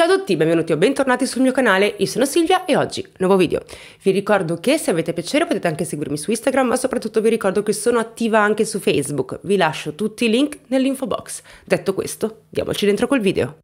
Ciao a tutti, benvenuti o bentornati sul mio canale, io sono Silvia e oggi nuovo video. Vi ricordo che se avete piacere potete anche seguirmi su Instagram, ma soprattutto vi ricordo che sono attiva anche su Facebook. Vi lascio tutti i link nell'info box. Detto questo, diamoci dentro col video.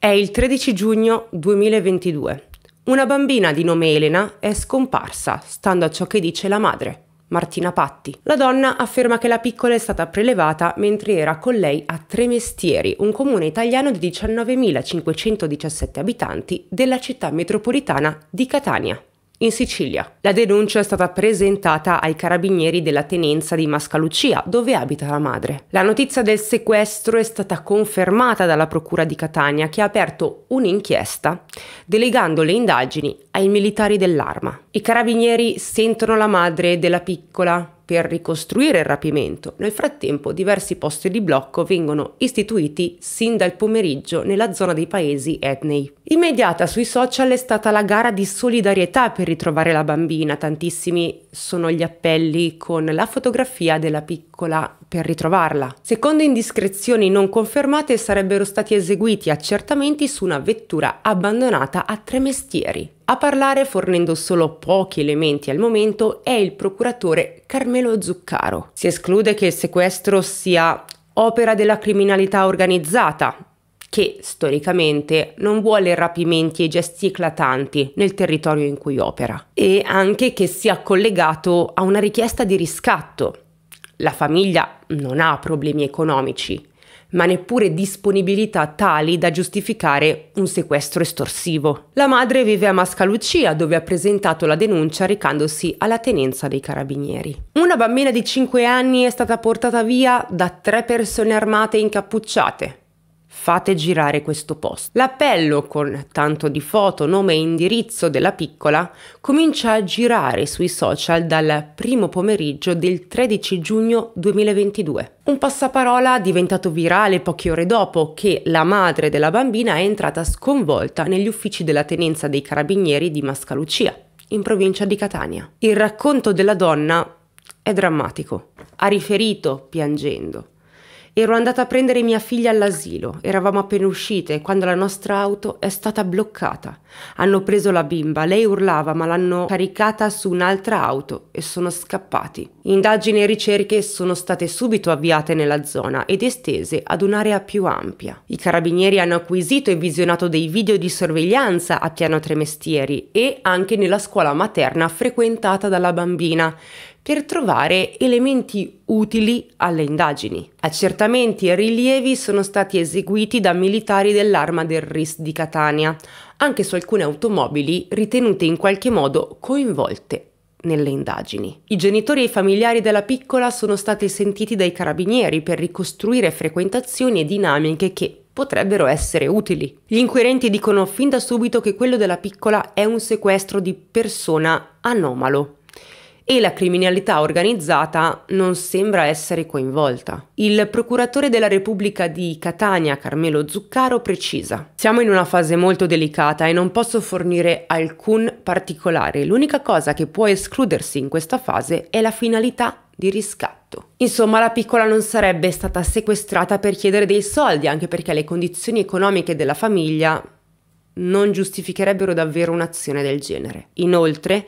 È il 13 giugno 2022. Una bambina di nome Elena è scomparsa, stando a ciò che dice la madre, Martina Patti. La donna afferma che la piccola è stata prelevata mentre era con lei a Tremestieri, un comune italiano di 19.517 abitanti della città metropolitana di Catania in Sicilia. La denuncia è stata presentata ai carabinieri della tenenza di Mascalucia, dove abita la madre. La notizia del sequestro è stata confermata dalla Procura di Catania, che ha aperto un'inchiesta delegando le indagini ai militari dell'arma. I carabinieri sentono la madre della piccola per ricostruire il rapimento. Nel frattempo diversi posti di blocco vengono istituiti sin dal pomeriggio nella zona dei paesi etnei. Immediata sui social è stata la gara di solidarietà per ritrovare la bambina, tantissimi sono gli appelli con la fotografia della piccola per ritrovarla. Secondo indiscrezioni non confermate sarebbero stati eseguiti accertamenti su una vettura abbandonata a tre mestieri. A parlare, fornendo solo pochi elementi al momento, è il procuratore Carmelo Zuccaro. Si esclude che il sequestro sia opera della criminalità organizzata, che storicamente non vuole rapimenti e gesti eclatanti nel territorio in cui opera, e anche che sia collegato a una richiesta di riscatto. La famiglia non ha problemi economici, ma neppure disponibilità tali da giustificare un sequestro estorsivo. La madre vive a Mascalucia, dove ha presentato la denuncia recandosi alla tenenza dei carabinieri. Una bambina di 5 anni è stata portata via da tre persone armate incappucciate fate girare questo post. L'appello con tanto di foto, nome e indirizzo della piccola comincia a girare sui social dal primo pomeriggio del 13 giugno 2022. Un passaparola diventato virale poche ore dopo che la madre della bambina è entrata sconvolta negli uffici della tenenza dei carabinieri di Mascalucia, in provincia di Catania. Il racconto della donna è drammatico. Ha riferito piangendo. Ero andata a prendere mia figlia all'asilo, eravamo appena uscite quando la nostra auto è stata bloccata. Hanno preso la bimba, lei urlava ma l'hanno caricata su un'altra auto e sono scappati. Indagini e ricerche sono state subito avviate nella zona ed estese ad un'area più ampia. I carabinieri hanno acquisito e visionato dei video di sorveglianza a Piano Tremestieri e anche nella scuola materna frequentata dalla bambina per trovare elementi utili alle indagini. Accertamenti e rilievi sono stati eseguiti da militari dell'arma del RIS di Catania, anche su alcune automobili ritenute in qualche modo coinvolte nelle indagini. I genitori e i familiari della piccola sono stati sentiti dai carabinieri per ricostruire frequentazioni e dinamiche che potrebbero essere utili. Gli inquirenti dicono fin da subito che quello della piccola è un sequestro di persona anomalo e la criminalità organizzata non sembra essere coinvolta. Il procuratore della Repubblica di Catania, Carmelo Zuccaro, precisa: Siamo in una fase molto delicata e non posso fornire alcun particolare. L'unica cosa che può escludersi in questa fase è la finalità di riscatto. Insomma, la piccola non sarebbe stata sequestrata per chiedere dei soldi, anche perché le condizioni economiche della famiglia non giustificherebbero davvero un'azione del genere. Inoltre,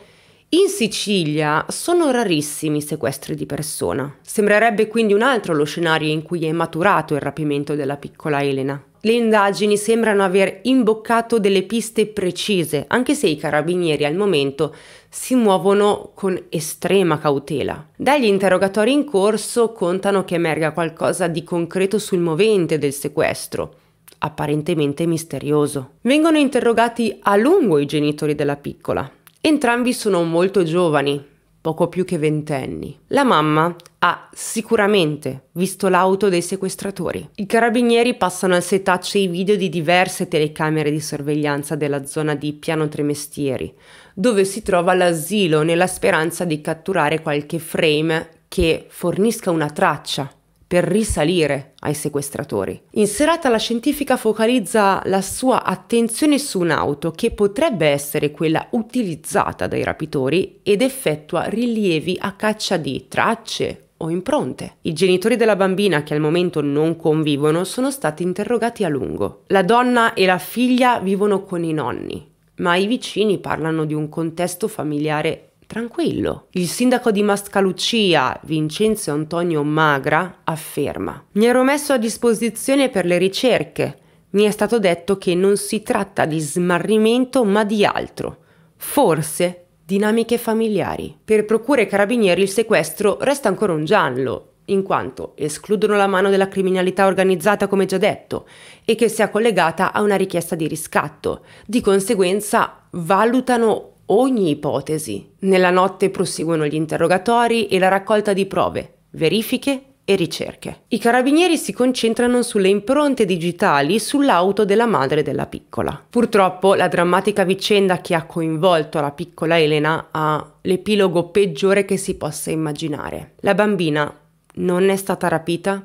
in Sicilia sono rarissimi i sequestri di persona. Sembrerebbe quindi un altro lo scenario in cui è maturato il rapimento della piccola Elena. Le indagini sembrano aver imboccato delle piste precise, anche se i carabinieri al momento si muovono con estrema cautela. Dagli interrogatori in corso contano che emerga qualcosa di concreto sul movente del sequestro apparentemente misterioso. Vengono interrogati a lungo i genitori della piccola, Entrambi sono molto giovani, poco più che ventenni. La mamma ha sicuramente visto l'auto dei sequestratori. I carabinieri passano al setaccio i video di diverse telecamere di sorveglianza della zona di Piano Tremestieri, dove si trova l'asilo nella speranza di catturare qualche frame che fornisca una traccia per risalire ai sequestratori. In serata la scientifica focalizza la sua attenzione su un'auto che potrebbe essere quella utilizzata dai rapitori ed effettua rilievi a caccia di tracce o impronte. I genitori della bambina, che al momento non convivono, sono stati interrogati a lungo. La donna e la figlia vivono con i nonni, ma i vicini parlano di un contesto familiare Tranquillo. Il sindaco di Mascalucia, Vincenzo Antonio Magra, afferma: Mi ero messo a disposizione per le ricerche. Mi è stato detto che non si tratta di smarrimento ma di altro. Forse dinamiche familiari. Per procure e carabinieri il sequestro resta ancora un giallo, in quanto escludono la mano della criminalità organizzata, come già detto, e che sia collegata a una richiesta di riscatto. Di conseguenza valutano ogni ipotesi. Nella notte proseguono gli interrogatori e la raccolta di prove, verifiche e ricerche. I carabinieri si concentrano sulle impronte digitali sull'auto della madre della piccola. Purtroppo la drammatica vicenda che ha coinvolto la piccola Elena ha l'epilogo peggiore che si possa immaginare. La bambina non è stata rapita,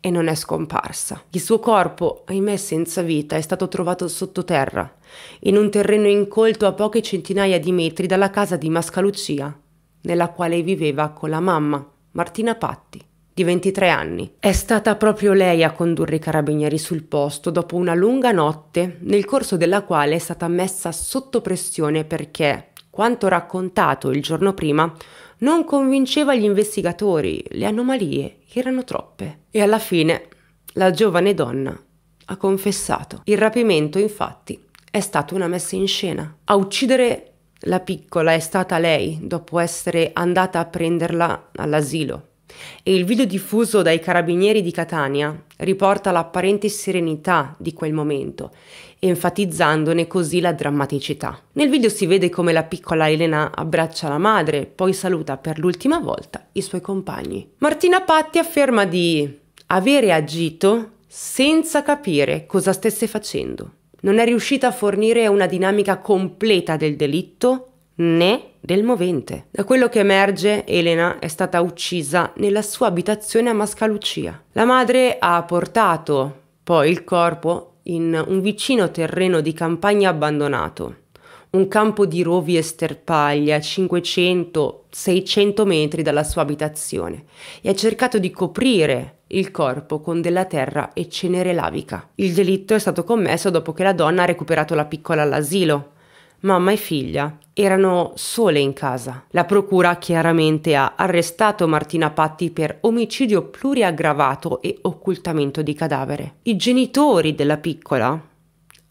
e non è scomparsa. Il suo corpo, ahimè senza vita, è stato trovato sottoterra, in un terreno incolto a poche centinaia di metri dalla casa di Mascalucia, nella quale viveva con la mamma, Martina Patti, di 23 anni. È stata proprio lei a condurre i carabinieri sul posto dopo una lunga notte, nel corso della quale è stata messa sotto pressione perché, quanto raccontato il giorno prima, non convinceva gli investigatori, le anomalie erano troppe. E alla fine la giovane donna ha confessato. Il rapimento, infatti, è stata una messa in scena. A uccidere la piccola è stata lei, dopo essere andata a prenderla all'asilo e il video diffuso dai carabinieri di Catania riporta l'apparente serenità di quel momento, enfatizzandone così la drammaticità. Nel video si vede come la piccola Elena abbraccia la madre, poi saluta per l'ultima volta i suoi compagni. Martina Patti afferma di avere agito senza capire cosa stesse facendo. Non è riuscita a fornire una dinamica completa del delitto né del movente. Da quello che emerge, Elena è stata uccisa nella sua abitazione a Mascalucia. La madre ha portato poi il corpo in un vicino terreno di campagna abbandonato, un campo di rovi e sterpaglie a 500-600 metri dalla sua abitazione e ha cercato di coprire il corpo con della terra e cenere lavica. Il delitto è stato commesso dopo che la donna ha recuperato la piccola all'asilo mamma e figlia erano sole in casa. La procura chiaramente ha arrestato Martina Patti per omicidio pluriaggravato e occultamento di cadavere. I genitori della piccola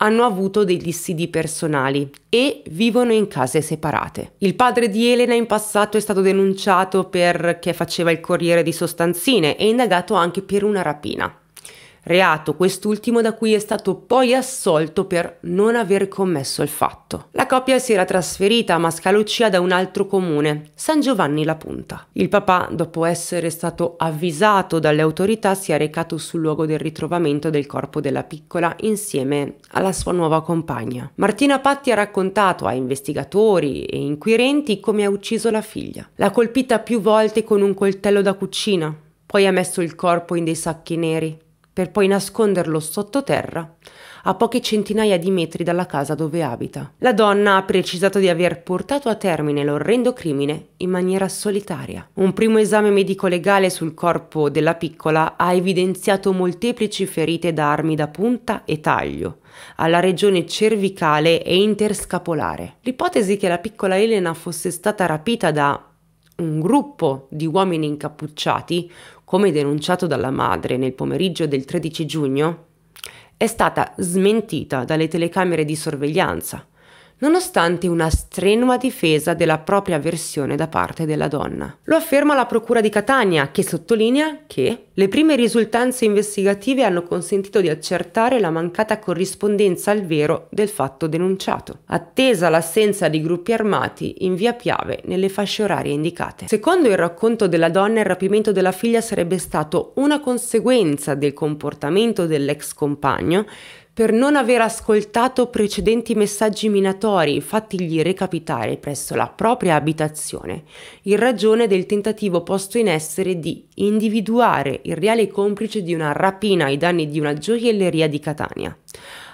hanno avuto dei dissidi personali e vivono in case separate. Il padre di Elena in passato è stato denunciato perché faceva il corriere di sostanzine e indagato anche per una rapina reato quest'ultimo da cui è stato poi assolto per non aver commesso il fatto. La coppia si era trasferita a Mascalucia da un altro comune, San Giovanni la Punta. Il papà, dopo essere stato avvisato dalle autorità, si è recato sul luogo del ritrovamento del corpo della piccola insieme alla sua nuova compagna. Martina Patti ha raccontato a investigatori e inquirenti come ha ucciso la figlia. L'ha colpita più volte con un coltello da cucina, poi ha messo il corpo in dei sacchi neri per poi nasconderlo sottoterra, a poche centinaia di metri dalla casa dove abita. La donna ha precisato di aver portato a termine l'orrendo crimine in maniera solitaria. Un primo esame medico-legale sul corpo della piccola ha evidenziato molteplici ferite da armi da punta e taglio alla regione cervicale e interscapolare. L'ipotesi che la piccola Elena fosse stata rapita da un gruppo di uomini incappucciati, come denunciato dalla madre nel pomeriggio del 13 giugno, è stata smentita dalle telecamere di sorveglianza, nonostante una strenua difesa della propria versione da parte della donna. Lo afferma la Procura di Catania, che sottolinea che le prime risultanze investigative hanno consentito di accertare la mancata corrispondenza al vero del fatto denunciato, attesa l'assenza di gruppi armati in via Piave nelle fasce orarie indicate. Secondo il racconto della donna, il rapimento della figlia sarebbe stato una conseguenza del comportamento dell'ex compagno per non aver ascoltato precedenti messaggi minatori fattigli recapitare presso la propria abitazione, in ragione del tentativo posto in essere di individuare il reale complice di una rapina ai danni di una gioielleria di Catania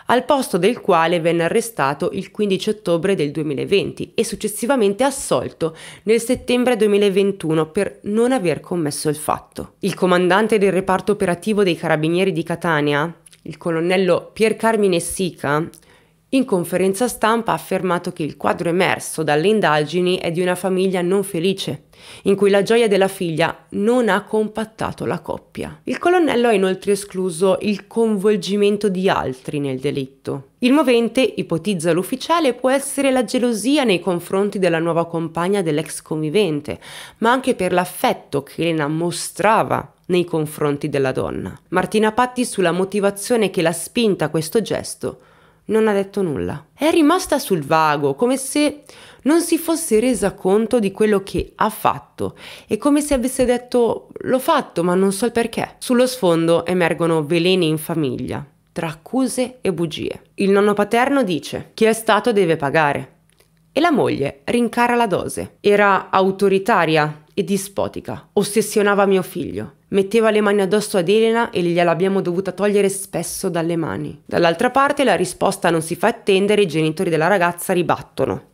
al posto del quale venne arrestato il 15 ottobre del 2020 e successivamente assolto nel settembre 2021 per non aver commesso il fatto. Il comandante del reparto operativo dei carabinieri di Catania, il colonnello Piercarmine Sica, in conferenza stampa ha affermato che il quadro emerso dalle indagini è di una famiglia non felice, in cui la gioia della figlia non ha compattato la coppia. Il colonnello ha inoltre escluso il coinvolgimento di altri nel delitto. Il movente, ipotizza l'ufficiale, può essere la gelosia nei confronti della nuova compagna dell'ex convivente, ma anche per l'affetto che Elena mostrava nei confronti della donna. Martina Patti sulla motivazione che l'ha spinta a questo gesto non ha detto nulla. È rimasta sul vago, come se non si fosse resa conto di quello che ha fatto e come se avesse detto l'ho fatto ma non so il perché. Sullo sfondo emergono veleni in famiglia, tra accuse e bugie. Il nonno paterno dice chi è stato deve pagare e la moglie rincara la dose. Era autoritaria e dispotica, ossessionava mio figlio. Metteva le mani addosso ad Elena e gliel'abbiamo dovuta togliere spesso dalle mani. Dall'altra parte la risposta non si fa attendere, i genitori della ragazza ribattono.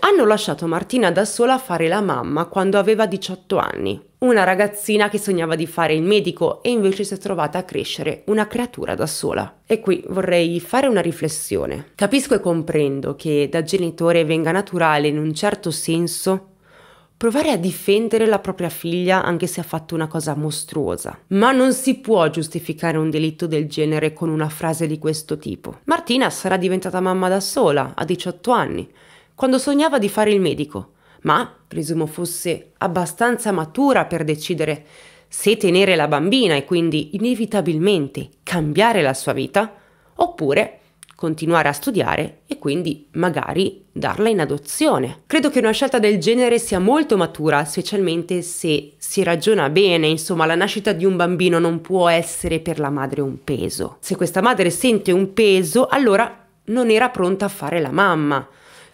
Hanno lasciato Martina da sola a fare la mamma quando aveva 18 anni, una ragazzina che sognava di fare il medico e invece si è trovata a crescere una creatura da sola. E qui vorrei fare una riflessione. Capisco e comprendo che da genitore venga naturale in un certo senso provare a difendere la propria figlia anche se ha fatto una cosa mostruosa. Ma non si può giustificare un delitto del genere con una frase di questo tipo. Martina sarà diventata mamma da sola, a 18 anni, quando sognava di fare il medico, ma presumo fosse abbastanza matura per decidere se tenere la bambina e quindi inevitabilmente cambiare la sua vita, oppure continuare a studiare e quindi magari darla in adozione. Credo che una scelta del genere sia molto matura, specialmente se si ragiona bene, insomma la nascita di un bambino non può essere per la madre un peso. Se questa madre sente un peso, allora non era pronta a fare la mamma,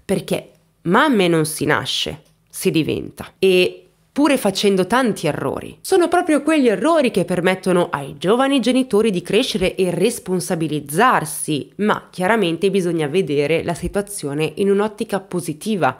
perché mamme non si nasce, si diventa. E pure facendo tanti errori. Sono proprio quegli errori che permettono ai giovani genitori di crescere e responsabilizzarsi, ma chiaramente bisogna vedere la situazione in un'ottica positiva,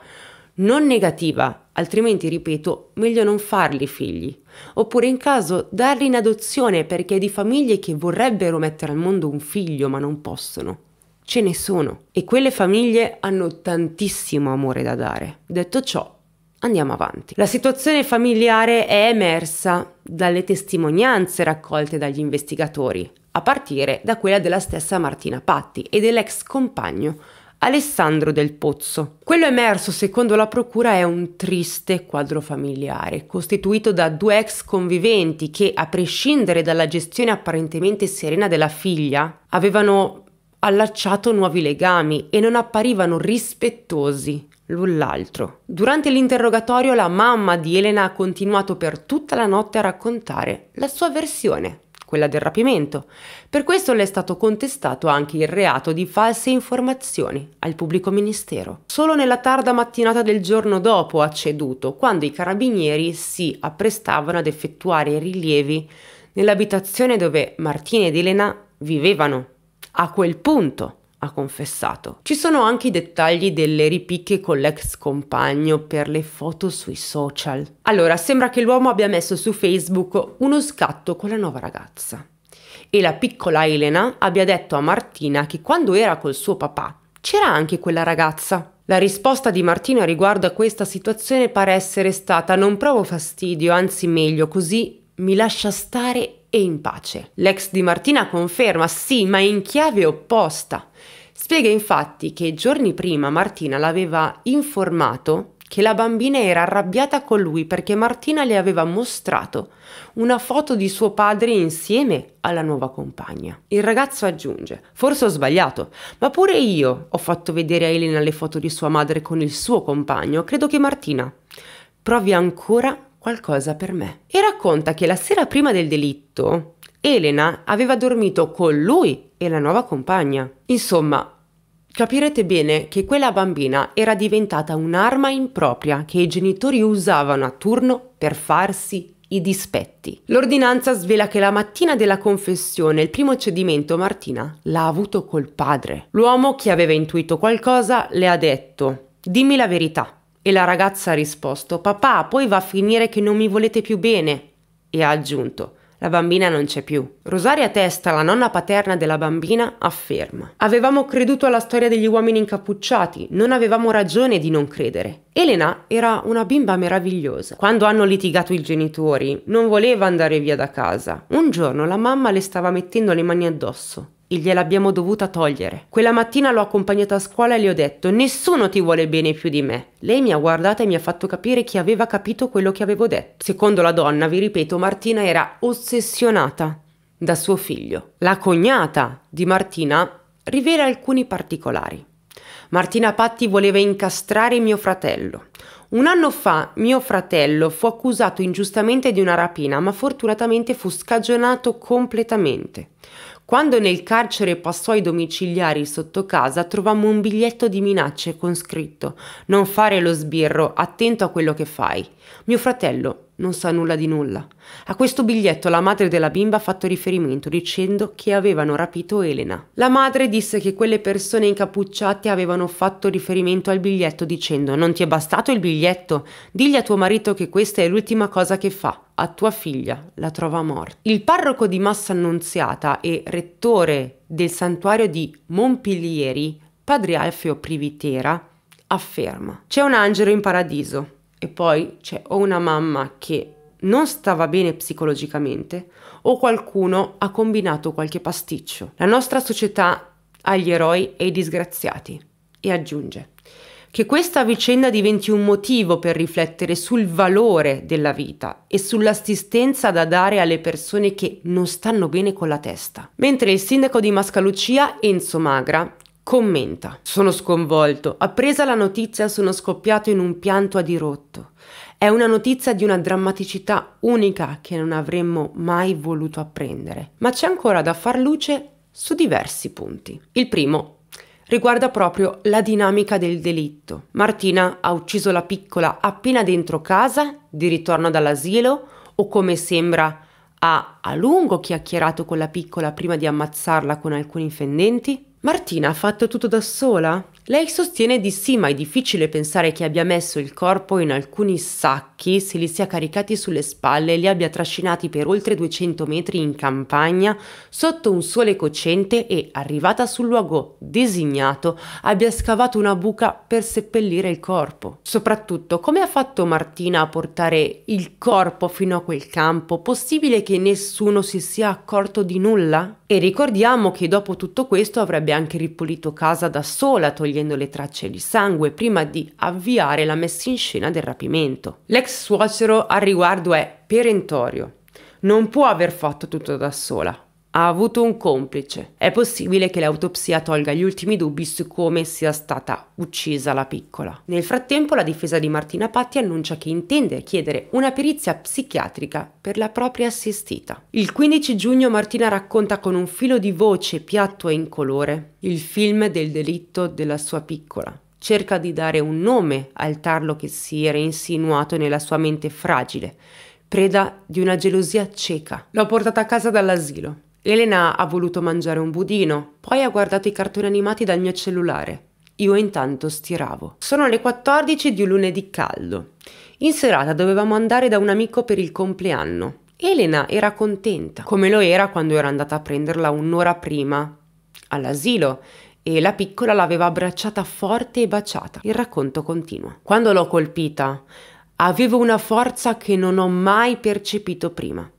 non negativa, altrimenti, ripeto, meglio non farli figli. Oppure in caso darli in adozione perché di famiglie che vorrebbero mettere al mondo un figlio ma non possono. Ce ne sono e quelle famiglie hanno tantissimo amore da dare. Detto ciò, Andiamo avanti. La situazione familiare è emersa dalle testimonianze raccolte dagli investigatori, a partire da quella della stessa Martina Patti e dell'ex compagno Alessandro Del Pozzo. Quello emerso secondo la procura è un triste quadro familiare, costituito da due ex conviventi che, a prescindere dalla gestione apparentemente serena della figlia, avevano allacciato nuovi legami e non apparivano rispettosi l'un l'altro. Durante l'interrogatorio la mamma di Elena ha continuato per tutta la notte a raccontare la sua versione, quella del rapimento. Per questo le è stato contestato anche il reato di false informazioni al pubblico ministero. Solo nella tarda mattinata del giorno dopo ha ceduto, quando i carabinieri si apprestavano ad effettuare i rilievi nell'abitazione dove Martina ed Elena vivevano. A quel punto ha confessato. Ci sono anche i dettagli delle ripicche con l'ex compagno per le foto sui social. Allora, sembra che l'uomo abbia messo su Facebook uno scatto con la nuova ragazza e la piccola Elena abbia detto a Martina che quando era col suo papà c'era anche quella ragazza. La risposta di Martina riguardo a questa situazione pare essere stata non provo fastidio, anzi meglio così mi lascia stare e in pace. L'ex di Martina conferma sì, ma in chiave opposta. Spiega infatti che giorni prima Martina l'aveva informato che la bambina era arrabbiata con lui perché Martina le aveva mostrato una foto di suo padre insieme alla nuova compagna. Il ragazzo aggiunge, forse ho sbagliato, ma pure io ho fatto vedere a Elena le foto di sua madre con il suo compagno, credo che Martina provi ancora qualcosa per me. E racconta che la sera prima del delitto, Elena aveva dormito con lui e la nuova compagna. Insomma, capirete bene che quella bambina era diventata un'arma impropria che i genitori usavano a turno per farsi i dispetti. L'ordinanza svela che la mattina della confessione il primo cedimento Martina l'ha avuto col padre. L'uomo che aveva intuito qualcosa le ha detto dimmi la verità e la ragazza ha risposto papà poi va a finire che non mi volete più bene e ha aggiunto la bambina non c'è più. Rosaria Testa, la nonna paterna della bambina, afferma. Avevamo creduto alla storia degli uomini incappucciati, non avevamo ragione di non credere. Elena era una bimba meravigliosa. Quando hanno litigato i genitori, non voleva andare via da casa. Un giorno la mamma le stava mettendo le mani addosso gliel'abbiamo dovuta togliere. Quella mattina l'ho accompagnata a scuola e le ho detto nessuno ti vuole bene più di me. Lei mi ha guardata e mi ha fatto capire che aveva capito quello che avevo detto. Secondo la donna, vi ripeto, Martina era ossessionata da suo figlio. La cognata di Martina rivela alcuni particolari. Martina Patti voleva incastrare mio fratello. Un anno fa mio fratello fu accusato ingiustamente di una rapina, ma fortunatamente fu scagionato completamente. Quando nel carcere passò ai domiciliari sotto casa, trovammo un biglietto di minacce con scritto Non fare lo sbirro, attento a quello che fai. Mio fratello non sa nulla di nulla. A questo biglietto la madre della bimba ha fatto riferimento dicendo che avevano rapito Elena. La madre disse che quelle persone incappucciate avevano fatto riferimento al biglietto dicendo Non ti è bastato il biglietto? Digli a tuo marito che questa è l'ultima cosa che fa a tua figlia, la trova morta. Il parroco di Massa Annunziata e rettore del santuario di Montpellieri, padre Alfeo Privitera, afferma: C'è un angelo in paradiso e poi c'è o una mamma che non stava bene psicologicamente o qualcuno ha combinato qualche pasticcio. La nostra società ha gli eroi e i disgraziati e aggiunge che questa vicenda diventi un motivo per riflettere sul valore della vita e sull'assistenza da dare alle persone che non stanno bene con la testa. Mentre il sindaco di Mascalucia, Enzo Magra, commenta: Sono sconvolto. Appresa la notizia, sono scoppiato in un pianto a dirotto. È una notizia di una drammaticità unica che non avremmo mai voluto apprendere. Ma c'è ancora da far luce su diversi punti. Il primo riguarda proprio la dinamica del delitto. Martina ha ucciso la piccola appena dentro casa, di ritorno dall'asilo, o come sembra ha a lungo chiacchierato con la piccola prima di ammazzarla con alcuni fendenti? Martina ha fatto tutto da sola? Lei sostiene di sì, ma è difficile pensare che abbia messo il corpo in alcuni sacchi, se li sia caricati sulle spalle e li abbia trascinati per oltre 200 metri in campagna, sotto un sole cocente e, arrivata sul luogo designato, abbia scavato una buca per seppellire il corpo. Soprattutto, come ha fatto Martina a portare il corpo fino a quel campo? Possibile che nessuno si sia accorto di nulla? E ricordiamo che dopo tutto questo avrebbe anche ripulito casa da sola, togliendo togliendo le tracce di sangue prima di avviare la messa in scena del rapimento. L'ex suocero al riguardo è perentorio. Non può aver fatto tutto da sola ha avuto un complice. È possibile che l'autopsia tolga gli ultimi dubbi su come sia stata uccisa la piccola. Nel frattempo la difesa di Martina Patti annuncia che intende chiedere una perizia psichiatrica per la propria assistita. Il 15 giugno Martina racconta con un filo di voce piatto e incolore il film del delitto della sua piccola cerca di dare un nome al tarlo che si era insinuato nella sua mente fragile, preda di una gelosia cieca. L'ho portata a casa dall'asilo, Elena ha voluto mangiare un budino, poi ha guardato i cartoni animati dal mio cellulare. Io intanto stiravo. Sono le 14 di un lunedì caldo. In serata dovevamo andare da un amico per il compleanno. Elena era contenta, come lo era quando ero andata a prenderla un'ora prima all'asilo e la piccola l'aveva abbracciata forte e baciata. Il racconto continua. Quando l'ho colpita, avevo una forza che non ho mai percepito prima.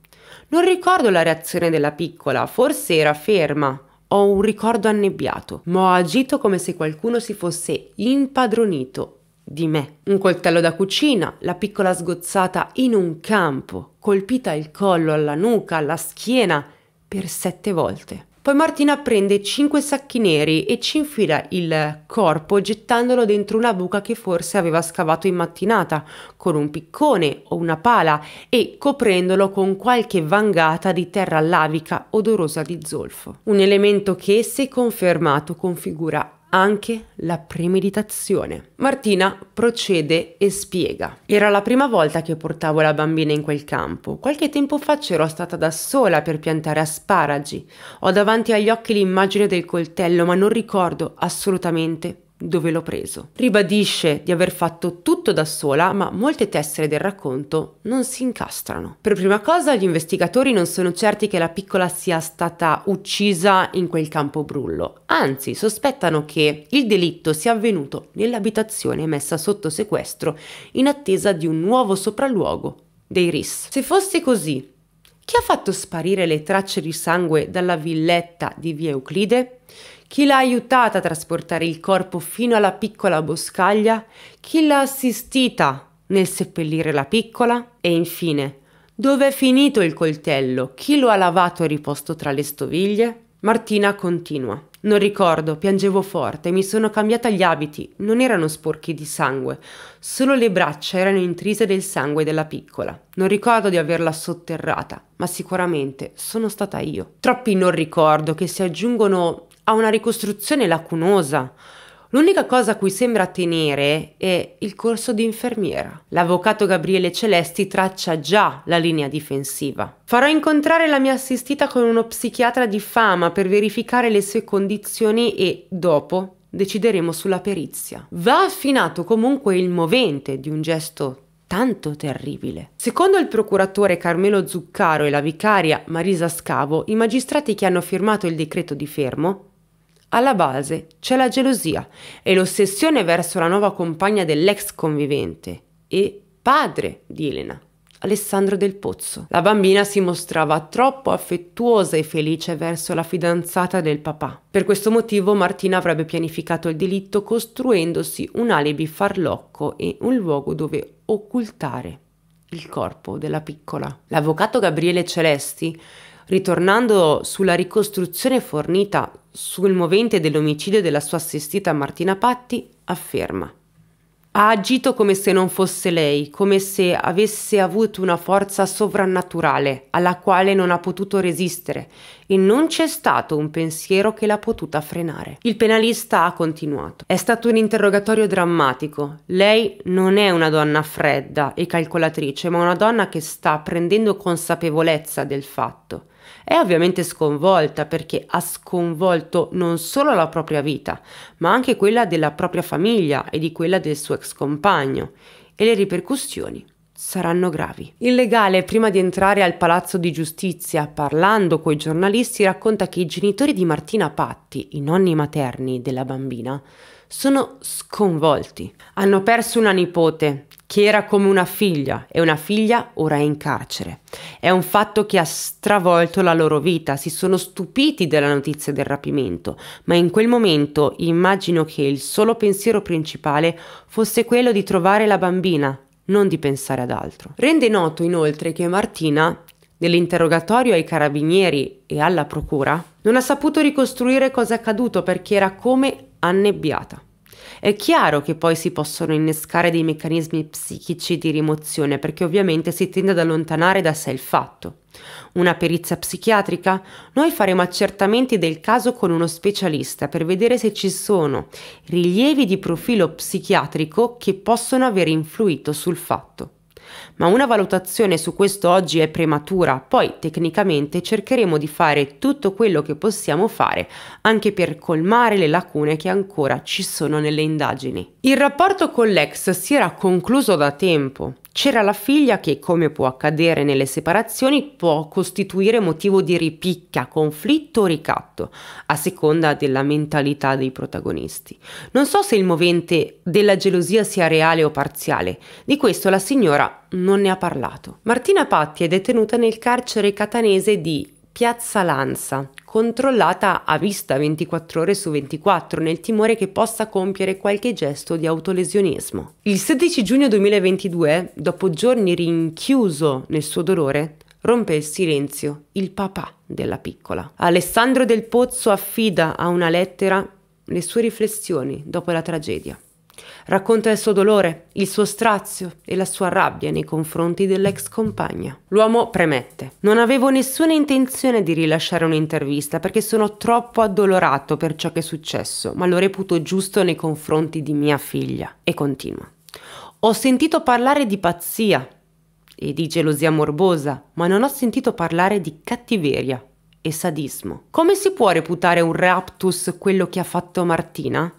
Non ricordo la reazione della piccola, forse era ferma. Ho un ricordo annebbiato, ma ho agito come se qualcuno si fosse impadronito di me. Un coltello da cucina, la piccola sgozzata in un campo, colpita al collo, alla nuca, alla schiena, per sette volte. Poi Martina prende cinque sacchi neri e ci infila il corpo gettandolo dentro una buca che forse aveva scavato in mattinata con un piccone o una pala e coprendolo con qualche vangata di terra lavica odorosa di zolfo. Un elemento che, se confermato, configura anche la premeditazione. Martina procede e spiega. Era la prima volta che portavo la bambina in quel campo. Qualche tempo fa c'ero stata da sola per piantare asparagi. Ho davanti agli occhi l'immagine del coltello, ma non ricordo assolutamente dove l'ho preso. Ribadisce di aver fatto tutto da sola, ma molte tessere del racconto non si incastrano. Per prima cosa, gli investigatori non sono certi che la piccola sia stata uccisa in quel campo brullo, anzi sospettano che il delitto sia avvenuto nell'abitazione messa sotto sequestro in attesa di un nuovo sopralluogo dei RIS. Se fosse così, chi ha fatto sparire le tracce di sangue dalla villetta di via Euclide? Chi l'ha aiutata a trasportare il corpo fino alla piccola boscaglia? Chi l'ha assistita nel seppellire la piccola? E infine, dove è finito il coltello? Chi lo ha lavato e riposto tra le stoviglie? Martina continua. Non ricordo, piangevo forte, mi sono cambiata gli abiti, non erano sporchi di sangue, solo le braccia erano intrise del sangue della piccola. Non ricordo di averla sotterrata, ma sicuramente sono stata io. Troppi non ricordo che si aggiungono a una ricostruzione lacunosa. L'unica cosa a cui sembra tenere è il corso di infermiera. L'avvocato Gabriele Celesti traccia già la linea difensiva. Farò incontrare la mia assistita con uno psichiatra di fama per verificare le sue condizioni e dopo decideremo sulla perizia. Va affinato comunque il movente di un gesto tanto terribile. Secondo il procuratore Carmelo Zuccaro e la vicaria Marisa Scavo, i magistrati che hanno firmato il decreto di fermo alla base c'è la gelosia e l'ossessione verso la nuova compagna dell'ex convivente e padre di Elena, Alessandro del Pozzo. La bambina si mostrava troppo affettuosa e felice verso la fidanzata del papà. Per questo motivo Martina avrebbe pianificato il delitto costruendosi un alibi farlocco e un luogo dove occultare il corpo della piccola. L'avvocato Gabriele Celesti Ritornando sulla ricostruzione fornita sul movente dell'omicidio della sua assistita Martina Patti, afferma ha agito come se non fosse lei, come se avesse avuto una forza sovrannaturale alla quale non ha potuto resistere e non c'è stato un pensiero che l'ha potuta frenare. Il penalista ha continuato. È stato un interrogatorio drammatico. Lei non è una donna fredda e calcolatrice, ma una donna che sta prendendo consapevolezza del fatto. È ovviamente sconvolta perché ha sconvolto non solo la propria vita, ma anche quella della propria famiglia e di quella del suo ex compagno, e le ripercussioni saranno gravi. Il legale, prima di entrare al Palazzo di Giustizia, parlando coi giornalisti, racconta che i genitori di Martina Patti, i nonni materni della bambina, sono sconvolti. Hanno perso una nipote che era come una figlia e una figlia ora è in carcere. È un fatto che ha stravolto la loro vita, si sono stupiti della notizia del rapimento, ma in quel momento immagino che il solo pensiero principale fosse quello di trovare la bambina, non di pensare ad altro. Rende noto inoltre che Martina, nell'interrogatorio ai carabinieri e alla procura, non ha saputo ricostruire cosa è accaduto perché era come annebbiata. È chiaro che poi si possono innescare dei meccanismi psichici di rimozione perché ovviamente si tende ad allontanare da sé il fatto. Una perizia psichiatrica? Noi faremo accertamenti del caso con uno specialista per vedere se ci sono rilievi di profilo psichiatrico che possono aver influito sul fatto ma una valutazione su questo oggi è prematura, poi tecnicamente cercheremo di fare tutto quello che possiamo fare anche per colmare le lacune che ancora ci sono nelle indagini. Il rapporto con l'ex si era concluso da tempo, c'era la figlia che, come può accadere nelle separazioni, può costituire motivo di ripicca, conflitto o ricatto, a seconda della mentalità dei protagonisti. Non so se il movente della gelosia sia reale o parziale, di questo la signora non ne ha parlato. Martina Patti è detenuta nel carcere catanese di Piazza Lanza, controllata a vista 24 ore su 24 nel timore che possa compiere qualche gesto di autolesionismo. Il 16 giugno 2022, dopo giorni rinchiuso nel suo dolore, rompe il silenzio il papà della piccola. Alessandro del Pozzo affida a una lettera le sue riflessioni dopo la tragedia. Racconta il suo dolore, il suo strazio e la sua rabbia nei confronti dell'ex compagna. L'uomo premette: Non avevo nessuna intenzione di rilasciare un'intervista perché sono troppo addolorato per ciò che è successo, ma lo reputo giusto nei confronti di mia figlia. E continua. Ho sentito parlare di pazzia e di gelosia morbosa, ma non ho sentito parlare di cattiveria e sadismo. Come si può reputare un raptus quello che ha fatto Martina?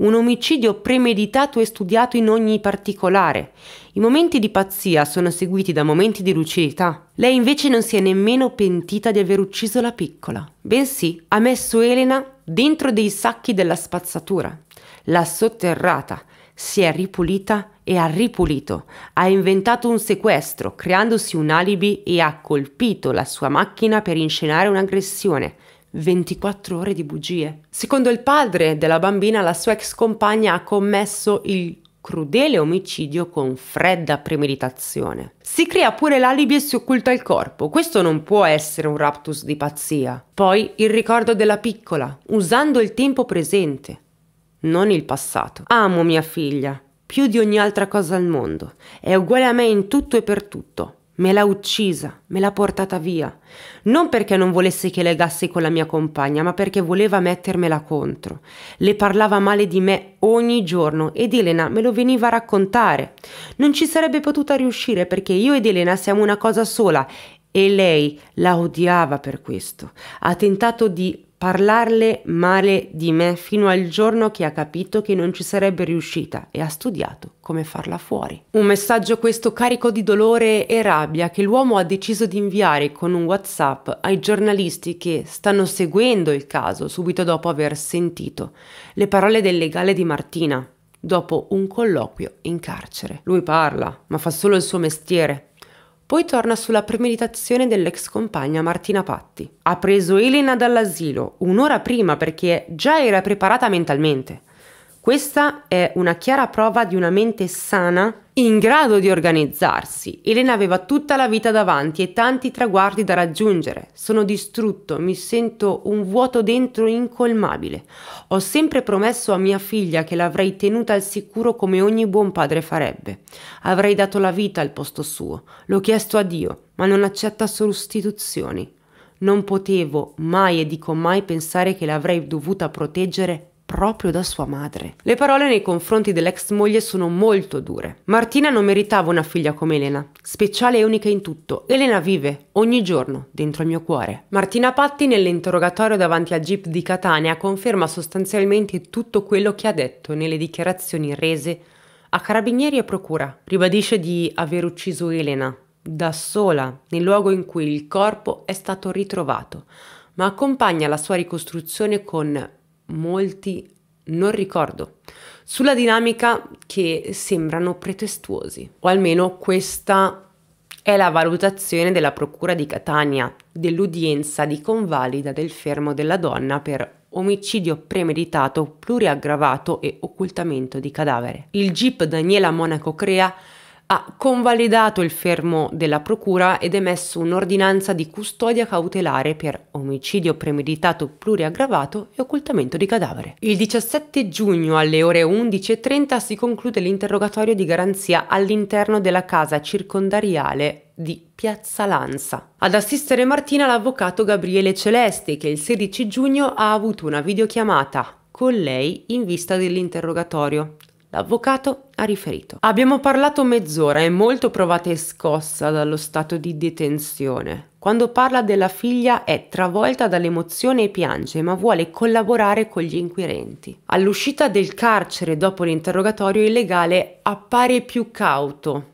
un omicidio premeditato e studiato in ogni particolare. I momenti di pazzia sono seguiti da momenti di lucidità. Lei invece non si è nemmeno pentita di aver ucciso la piccola, bensì ha messo Elena dentro dei sacchi della spazzatura, l'ha sotterrata, si è ripulita e ha ripulito, ha inventato un sequestro, creandosi un alibi e ha colpito la sua macchina per inscenare un'aggressione. 24 ore di bugie. Secondo il padre della bambina, la sua ex compagna ha commesso il crudele omicidio con fredda premeditazione. Si crea pure l'alibi e si occulta il corpo. Questo non può essere un raptus di pazzia. Poi il ricordo della piccola, usando il tempo presente, non il passato. Amo mia figlia più di ogni altra cosa al mondo. È uguale a me in tutto e per tutto me l'ha uccisa, me l'ha portata via, non perché non volesse che legassi con la mia compagna, ma perché voleva mettermela contro. Le parlava male di me ogni giorno ed Elena me lo veniva a raccontare. Non ci sarebbe potuta riuscire perché io ed Elena siamo una cosa sola e lei la odiava per questo. Ha tentato di parlarle male di me fino al giorno che ha capito che non ci sarebbe riuscita e ha studiato come farla fuori. Un messaggio questo carico di dolore e rabbia che l'uomo ha deciso di inviare con un WhatsApp ai giornalisti che stanno seguendo il caso subito dopo aver sentito le parole del legale di Martina dopo un colloquio in carcere. Lui parla, ma fa solo il suo mestiere poi torna sulla premeditazione dell'ex compagna Martina Patti. Ha preso Elena dall'asilo un'ora prima perché già era preparata mentalmente. Questa è una chiara prova di una mente sana in grado di organizzarsi. Elena aveva tutta la vita davanti e tanti traguardi da raggiungere. Sono distrutto, mi sento un vuoto dentro incolmabile. Ho sempre promesso a mia figlia che l'avrei tenuta al sicuro come ogni buon padre farebbe. Avrei dato la vita al posto suo. L'ho chiesto a Dio, ma non accetta sostituzioni. Non potevo mai e dico mai pensare che l'avrei dovuta proteggere proprio da sua madre. Le parole nei confronti dell'ex moglie sono molto dure. Martina non meritava una figlia come Elena, speciale e unica in tutto. Elena vive ogni giorno dentro il mio cuore. Martina Patti nell'interrogatorio davanti al Jeep di Catania conferma sostanzialmente tutto quello che ha detto nelle dichiarazioni rese a carabinieri e procura. Ribadisce di aver ucciso Elena da sola nel luogo in cui il corpo è stato ritrovato, ma accompagna la sua ricostruzione con molti non ricordo, sulla dinamica che sembrano pretestuosi, o almeno questa è la valutazione della Procura di Catania dell'udienza di convalida del fermo della donna per omicidio premeditato, pluriaggravato e occultamento di cadavere. Il GIP Daniela Monaco Crea ha convalidato il fermo della Procura ed emesso un'ordinanza di custodia cautelare per omicidio premeditato pluriaggravato e occultamento di cadavere. Il 17 giugno alle ore 11.30 si conclude l'interrogatorio di garanzia all'interno della casa circondariale di Piazza Lanza. Ad assistere Martina l'avvocato Gabriele Celeste che il 16 giugno ha avuto una videochiamata con lei in vista dell'interrogatorio. L'avvocato ha riferito. Abbiamo parlato mezz'ora e molto provata e scossa dallo stato di detenzione. Quando parla della figlia è travolta dall'emozione e piange, ma vuole collaborare con gli inquirenti. All'uscita del carcere dopo l'interrogatorio il legale appare più cauto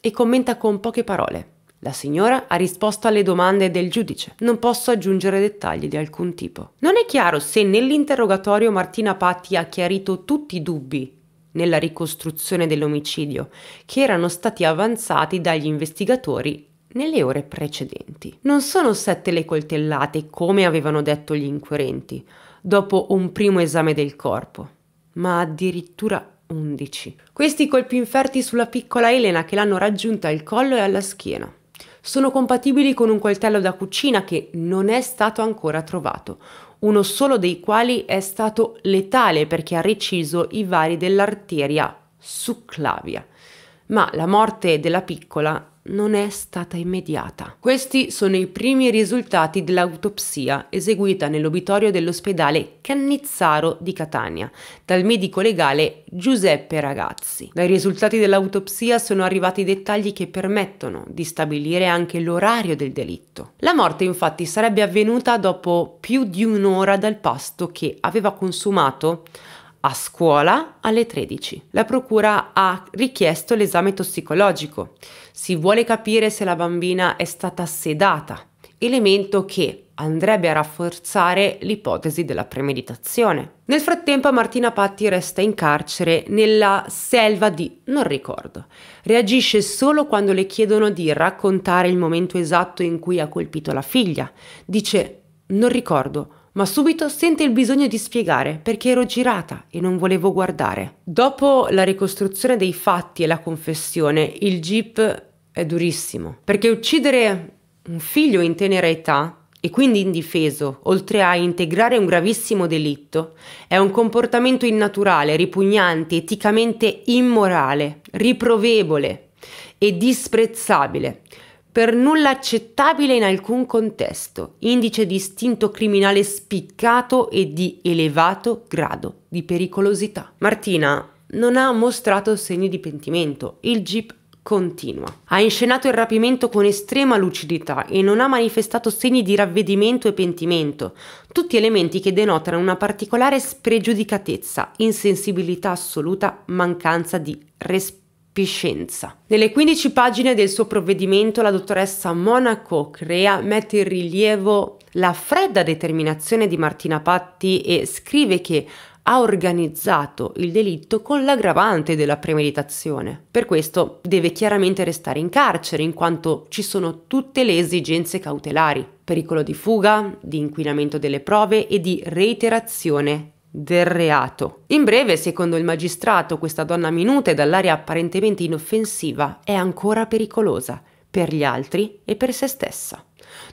e commenta con poche parole. La signora ha risposto alle domande del giudice. Non posso aggiungere dettagli di alcun tipo. Non è chiaro se nell'interrogatorio Martina Patti ha chiarito tutti i dubbi nella ricostruzione dell'omicidio, che erano stati avanzati dagli investigatori nelle ore precedenti. Non sono sette le coltellate, come avevano detto gli inquirenti, dopo un primo esame del corpo, ma addirittura undici. Questi colpi inferti sulla piccola Elena che l'hanno raggiunta al collo e alla schiena. Sono compatibili con un coltello da cucina che non è stato ancora trovato, uno solo dei quali è stato letale perché ha reciso i vari dell'arteria succlavia. Ma la morte della piccola non è stata immediata. Questi sono i primi risultati dell'autopsia eseguita nell'obitorio dell'ospedale Cannizzaro di Catania dal medico legale Giuseppe Ragazzi. Dai risultati dell'autopsia sono arrivati dettagli che permettono di stabilire anche l'orario del delitto. La morte infatti sarebbe avvenuta dopo più di un'ora dal pasto che aveva consumato a scuola alle 13. La procura ha richiesto l'esame tossicologico. Si vuole capire se la bambina è stata sedata, elemento che andrebbe a rafforzare l'ipotesi della premeditazione. Nel frattempo Martina Patti resta in carcere nella selva di non ricordo. Reagisce solo quando le chiedono di raccontare il momento esatto in cui ha colpito la figlia. Dice non ricordo, ma subito sente il bisogno di spiegare perché ero girata e non volevo guardare. Dopo la ricostruzione dei fatti e la confessione, il jeep è durissimo, perché uccidere un figlio in tenera età e quindi indifeso, oltre a integrare un gravissimo delitto, è un comportamento innaturale, ripugnante, eticamente immorale, riprovevole e disprezzabile per nulla accettabile in alcun contesto, indice di istinto criminale spiccato e di elevato grado di pericolosità. Martina non ha mostrato segni di pentimento, il jeep continua. Ha inscenato il rapimento con estrema lucidità e non ha manifestato segni di ravvedimento e pentimento, tutti elementi che denotano una particolare spregiudicatezza, insensibilità assoluta, mancanza di responsabilità Piscenza. Nelle 15 pagine del suo provvedimento la dottoressa Monaco Crea mette in rilievo la fredda determinazione di Martina Patti e scrive che ha organizzato il delitto con l'aggravante della premeditazione. Per questo deve chiaramente restare in carcere in quanto ci sono tutte le esigenze cautelari, pericolo di fuga, di inquinamento delle prove e di reiterazione del reato. In breve, secondo il magistrato, questa donna minuta e dall'aria apparentemente inoffensiva è ancora pericolosa per gli altri e per se stessa.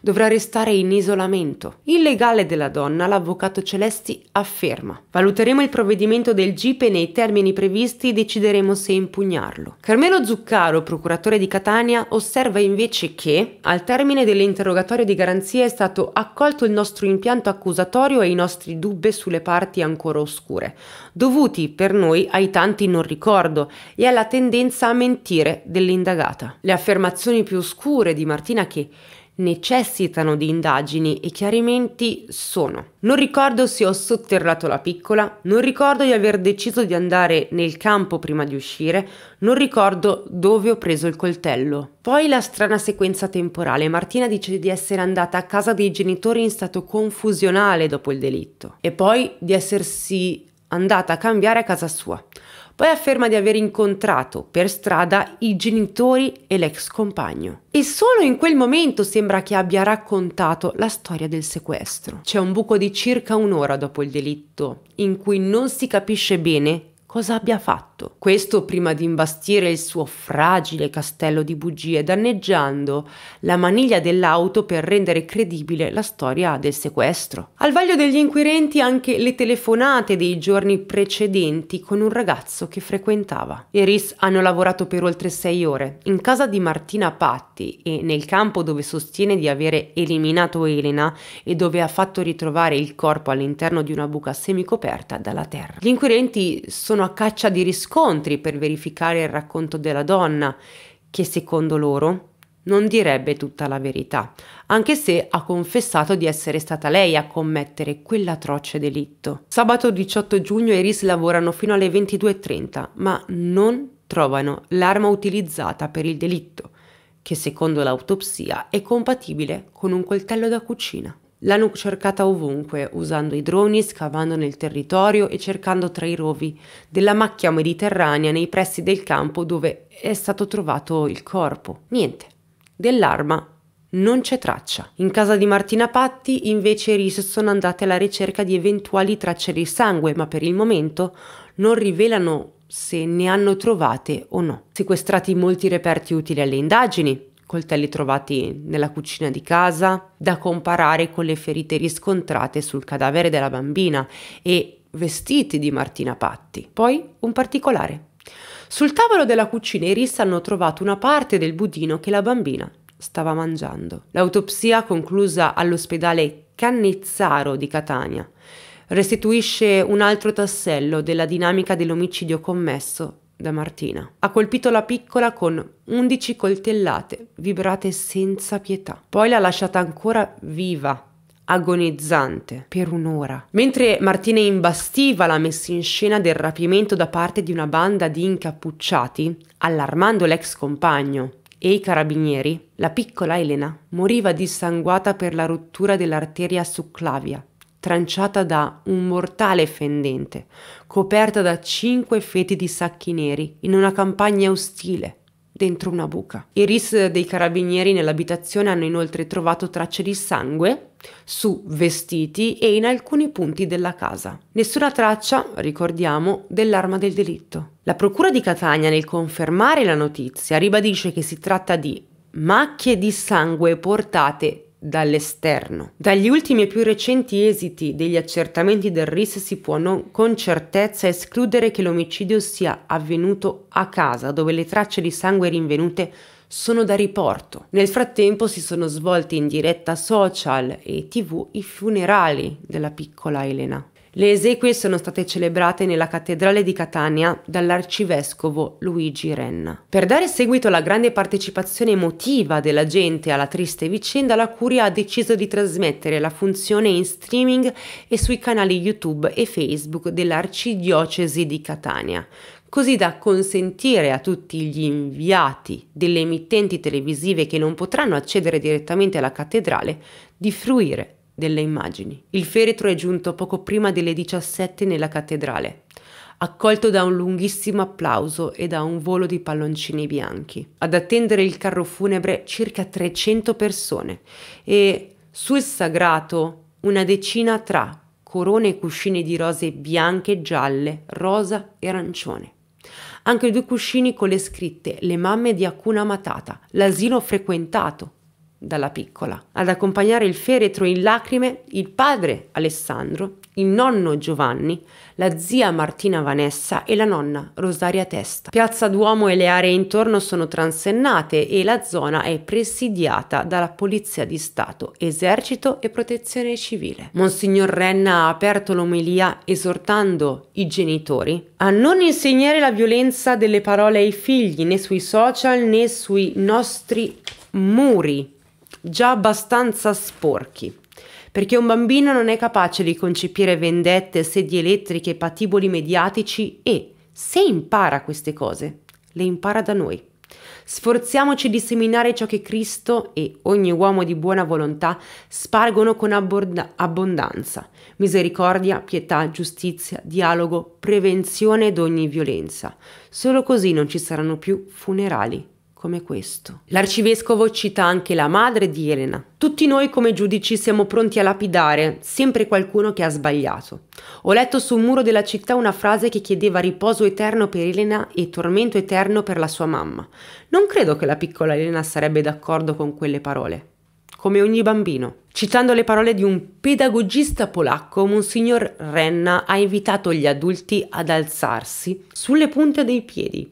Dovrà restare in isolamento. Il legale della donna, l'avvocato Celesti, afferma. Valuteremo il provvedimento del GIP e nei termini previsti decideremo se impugnarlo. Carmelo Zuccaro, procuratore di Catania, osserva invece che al termine dell'interrogatorio di garanzia è stato accolto il nostro impianto accusatorio e i nostri dubbi sulle parti ancora oscure, dovuti per noi ai tanti non ricordo e alla tendenza a mentire dell'indagata. Le affermazioni più oscure di Martina che necessitano di indagini e chiarimenti sono. Non ricordo se ho sotterrato la piccola, non ricordo di aver deciso di andare nel campo prima di uscire, non ricordo dove ho preso il coltello. Poi la strana sequenza temporale. Martina dice di essere andata a casa dei genitori in stato confusionale dopo il delitto e poi di essersi andata a cambiare a casa sua. Poi afferma di aver incontrato per strada i genitori e l'ex compagno. E solo in quel momento sembra che abbia raccontato la storia del sequestro. C'è un buco di circa un'ora dopo il delitto, in cui non si capisce bene cosa abbia fatto fatto. Questo prima di imbastire il suo fragile castello di bugie, danneggiando la maniglia dell'auto per rendere credibile la storia del sequestro. Al vaglio degli inquirenti anche le telefonate dei giorni precedenti con un ragazzo che frequentava. Eris hanno lavorato per oltre sei ore in casa di Martina Patti e nel campo dove sostiene di avere eliminato Elena e dove ha fatto ritrovare il corpo all'interno di una buca semicoperta dalla terra. Gli inquirenti sono a caccia di riscontri riscontri per verificare il racconto della donna, che secondo loro non direbbe tutta la verità, anche se ha confessato di essere stata lei a commettere quell'atroce delitto. Sabato 18 giugno e Iris lavorano fino alle 22.30, ma non trovano l'arma utilizzata per il delitto, che secondo l'autopsia è compatibile con un coltello da cucina. L'hanno cercata ovunque, usando i droni, scavando nel territorio e cercando tra i rovi della macchia mediterranea nei pressi del campo dove è stato trovato il corpo. Niente. Dell'arma non c'è traccia. In casa di Martina Patti invece i RIS sono andate alla ricerca di eventuali tracce di sangue, ma per il momento non rivelano se ne hanno trovate o no. Sequestrati molti reperti utili alle indagini, coltelli trovati nella cucina di casa, da comparare con le ferite riscontrate sul cadavere della bambina e vestiti di Martina Patti. Poi un particolare. Sul tavolo della cucina i RIS hanno trovato una parte del budino che la bambina stava mangiando. L'autopsia conclusa all'ospedale Cannizzaro di Catania restituisce un altro tassello della dinamica dell'omicidio commesso da Martina. Ha colpito la piccola con 11 coltellate, vibrate senza pietà. Poi l'ha lasciata ancora viva agonizzante per un'ora. Mentre Martina imbastiva la messa in scena del rapimento da parte di una banda di incappucciati, allarmando l'ex compagno e i carabinieri, la piccola Elena moriva dissanguata per la rottura dell'arteria succlavia tranciata da un mortale fendente, coperta da cinque feti di sacchi neri, in una campagna ostile, dentro una buca. I RIS dei carabinieri nell'abitazione hanno inoltre trovato tracce di sangue su vestiti e in alcuni punti della casa. Nessuna traccia, ricordiamo, dell'arma del delitto. La procura di Catania nel confermare la notizia ribadisce che si tratta di macchie di sangue portate dall'esterno. Dagli ultimi e più recenti esiti degli accertamenti del RIS si può non, con certezza escludere che l'omicidio sia avvenuto a casa, dove le tracce di sangue rinvenute sono da riporto. Nel frattempo si sono svolti in diretta social e tv i funerali della piccola Elena. Le esequie sono state celebrate nella cattedrale di Catania dall'arcivescovo Luigi Renna. Per dare seguito alla grande partecipazione emotiva della gente alla triste vicenda, la Curia ha deciso di trasmettere la funzione in streaming e sui canali YouTube e Facebook dell'arcidiocesi di Catania, così da consentire a tutti gli inviati delle emittenti televisive che non potranno accedere direttamente alla cattedrale di fruire delle immagini. Il feretro è giunto poco prima delle 17 nella cattedrale, accolto da un lunghissimo applauso e da un volo di palloncini bianchi. Ad attendere il carro funebre circa 300 persone e sul sagrato una decina tra corone e cuscini di rose bianche, gialle, rosa e arancione. Anche due cuscini con le scritte Le mamme di Acuna Matata, l'asilo frequentato, dalla piccola. Ad accompagnare il feretro in lacrime il padre Alessandro, il nonno Giovanni, la zia Martina Vanessa e la nonna Rosaria Testa. Piazza Duomo e le aree intorno sono transennate e la zona è presidiata dalla Polizia di Stato, Esercito e Protezione Civile. Monsignor Renna ha aperto l'omelia esortando i genitori a non insegnare la violenza delle parole ai figli né sui social né sui nostri muri già abbastanza sporchi. Perché un bambino non è capace di concepire vendette, sedie elettriche, patiboli mediatici e, se impara queste cose, le impara da noi. Sforziamoci di seminare ciò che Cristo e ogni uomo di buona volontà spargono con abbondanza, misericordia, pietà, giustizia, dialogo, prevenzione d'ogni violenza. Solo così non ci saranno più funerali come questo. L'arcivescovo cita anche la madre di Elena. Tutti noi come giudici siamo pronti a lapidare sempre qualcuno che ha sbagliato. Ho letto sul muro della città una frase che chiedeva riposo eterno per Elena e tormento eterno per la sua mamma. Non credo che la piccola Elena sarebbe d'accordo con quelle parole. Come ogni bambino. Citando le parole di un pedagogista polacco, Monsignor Renna ha invitato gli adulti ad alzarsi sulle punte dei piedi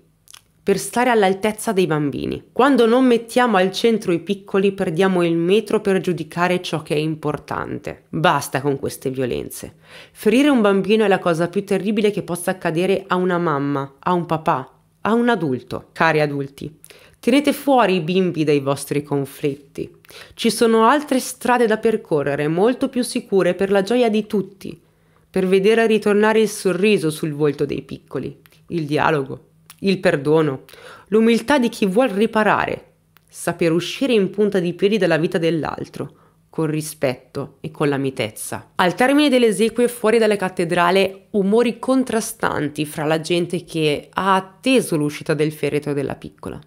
per stare all'altezza dei bambini. Quando non mettiamo al centro i piccoli perdiamo il metro per giudicare ciò che è importante. Basta con queste violenze. Ferire un bambino è la cosa più terribile che possa accadere a una mamma, a un papà, a un adulto. Cari adulti, tenete fuori i bimbi dai vostri conflitti. Ci sono altre strade da percorrere, molto più sicure per la gioia di tutti, per vedere ritornare il sorriso sul volto dei piccoli, il dialogo il perdono, l'umiltà di chi vuol riparare, saper uscire in punta di piedi dalla vita dell'altro, con rispetto e con la mitezza. Al termine delle esequie fuori dalla cattedrale, umori contrastanti fra la gente che ha atteso l'uscita del feretro della piccola.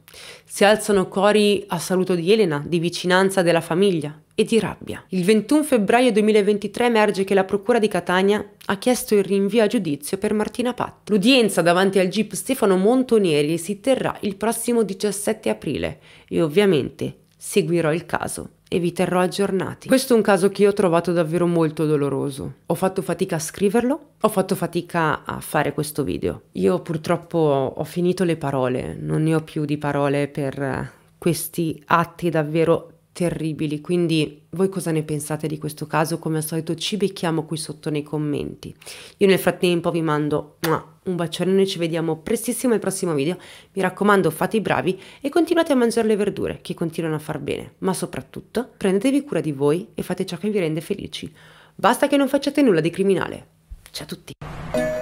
Si alzano cori a saluto di Elena, di vicinanza della famiglia e di rabbia. Il 21 febbraio 2023 emerge che la procura di Catania ha chiesto il rinvio a giudizio per Martina Patti. L'udienza davanti al GIP Stefano Montonieri si terrà il prossimo 17 aprile e ovviamente Seguirò il caso e vi terrò aggiornati. Questo è un caso che io ho trovato davvero molto doloroso. Ho fatto fatica a scriverlo, ho fatto fatica a fare questo video. Io purtroppo ho finito le parole, non ne ho più di parole per questi atti davvero terribili, quindi voi cosa ne pensate di questo caso? Come al solito ci becchiamo qui sotto nei commenti. Io nel frattempo vi mando un bacione, ci vediamo prestissimo al prossimo video, mi raccomando fate i bravi e continuate a mangiare le verdure che continuano a far bene, ma soprattutto prendetevi cura di voi e fate ciò che vi rende felici. Basta che non facciate nulla di criminale. Ciao a tutti!